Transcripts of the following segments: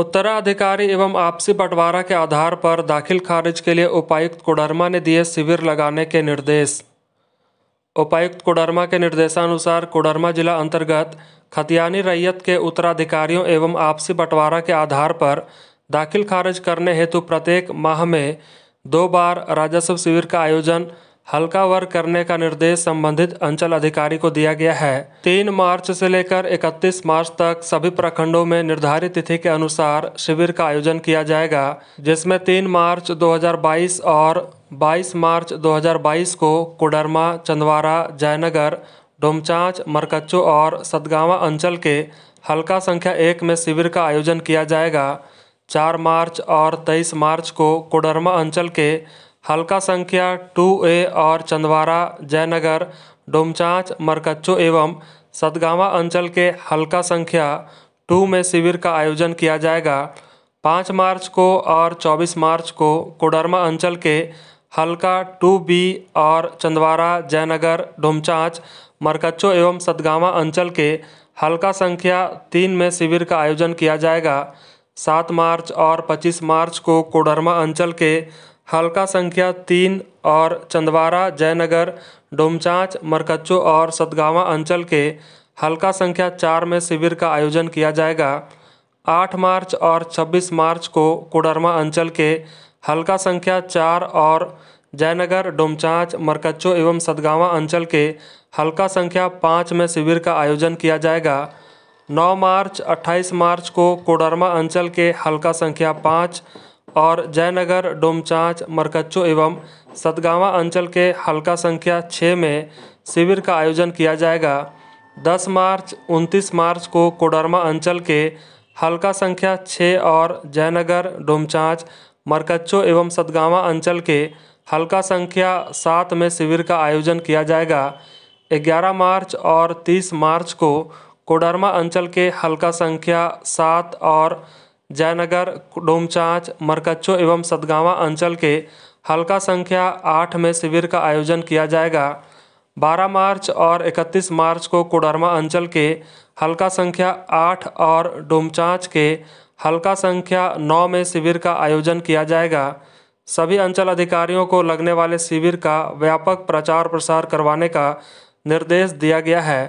उत्तराधिकारी एवं आपसी बंटवारा के आधार पर दाखिल खारिज के लिए उपायुक्त कोडरमा ने दिए शिविर लगाने के निर्देश उपायुक्त कोडरमा के निर्देशानुसार कोडरमा जिला अंतर्गत खतियानी रैयत के उत्तराधिकारियों एवं आपसी बंटवारा के आधार पर दाखिल खारिज करने हेतु प्रत्येक माह में दो बार राजस्व शिविर का आयोजन हल्का वर्क करने का निर्देश संबंधित अंचल अधिकारी को दिया गया है तीन मार्च से लेकर इकतीस मार्च तक सभी प्रखंडों में निर्धारित तिथि के अनुसार शिविर का आयोजन किया जाएगा जिसमें तीन मार्च 2022 और 22 मार्च 2022 को कोडरमा चंदवारा जयनगर डोमचाँच मरकच्चो और सदगावा अंचल के हल्का संख्या एक में शिविर का आयोजन किया जाएगा चार मार्च और तेईस मार्च को कोडरमा अंचल के हल्का संख्या टू ए और चंदवारा जयनगर डोमचाँच मरकच्चो एवं सतगावा अंचल के हल्का संख्या टू में शिविर का आयोजन किया जाएगा पाँच मार्च को और चौबीस मार्च को कोडरमा अंचल के हल्का टू बी और चंदवारा जयनगर डोमचाँच मरकच्चो एवं सतगावा अंचल के हल्का संख्या तीन में शिविर का आयोजन किया जाएगा सात मार्च और पच्चीस मार्च को कोडरमा अंचल के हल्का संख्या तीन और चंदवारा जयनगर डोमचाँच मरकच्चो और सतगावा अंचल के हल्का संख्या चार में शिविर का आयोजन किया जाएगा आठ मार्च और छब्बीस मार्च को कोडरमा अंचल के हल्का संख्या चार और जयनगर डोमचाँच मरकच्चो एवं सतगावा अंचल के हल्का संख्या पाँच में शिविर का आयोजन किया जाएगा नौ मार्च अट्ठाईस मार्च को कोडरमा अंचल के हल्का संख्या पाँच और जयनगर डोमचाँच मरकच्चो एवं सतगावा अंचल के हल्का संख्या छः में शिविर का आयोजन किया जाएगा 10 मार्च 29 मार्च को कोडरमा अंचल के हल्का संख्या छः और जयनगर डोमचाँच मरकच्चो एवं सतगावा अंचल के हल्का संख्या सात में शिविर का आयोजन किया जाएगा 11 मार्च और 30 मार्च को कोडरमा अंचल के हल्का संख्या सात और जयनगर डोमचाँच मरकच्चो एवं सतगावा अंचल के हल्का संख्या आठ में शिविर का आयोजन किया जाएगा बारह मार्च और इकतीस मार्च को कोडरमा अंचल के हल्का संख्या आठ और डोमचांच के हल्का संख्या नौ में शिविर का आयोजन किया जाएगा सभी अंचल अधिकारियों को लगने वाले शिविर का व्यापक प्रचार प्रसार करवाने का निर्देश दिया गया है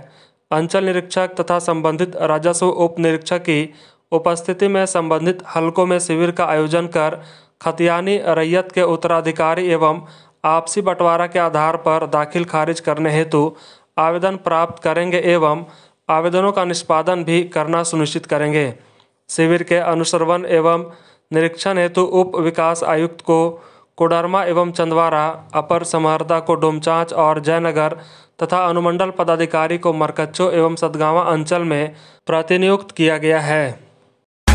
अंचल निरीक्षक तथा संबंधित राजस्व उप निरीक्षक की उपस्थिति में संबंधित हलकों में शिविर का आयोजन कर खतियानी रैयत के उत्तराधिकारी एवं आपसी बंटवारा के आधार पर दाखिल खारिज करने हेतु आवेदन प्राप्त करेंगे एवं आवेदनों का निष्पादन भी करना सुनिश्चित करेंगे शिविर के अनुसरवण एवं निरीक्षण हेतु उप विकास आयुक्त को कोडरमा एवं चंदवारा अपर समहरदा को डोमचाँच और जयनगर तथा अनुमंडल पदाधिकारी को मरकच्चो एवं सदगावा अंचल में प्रतिनियुक्त किया गया है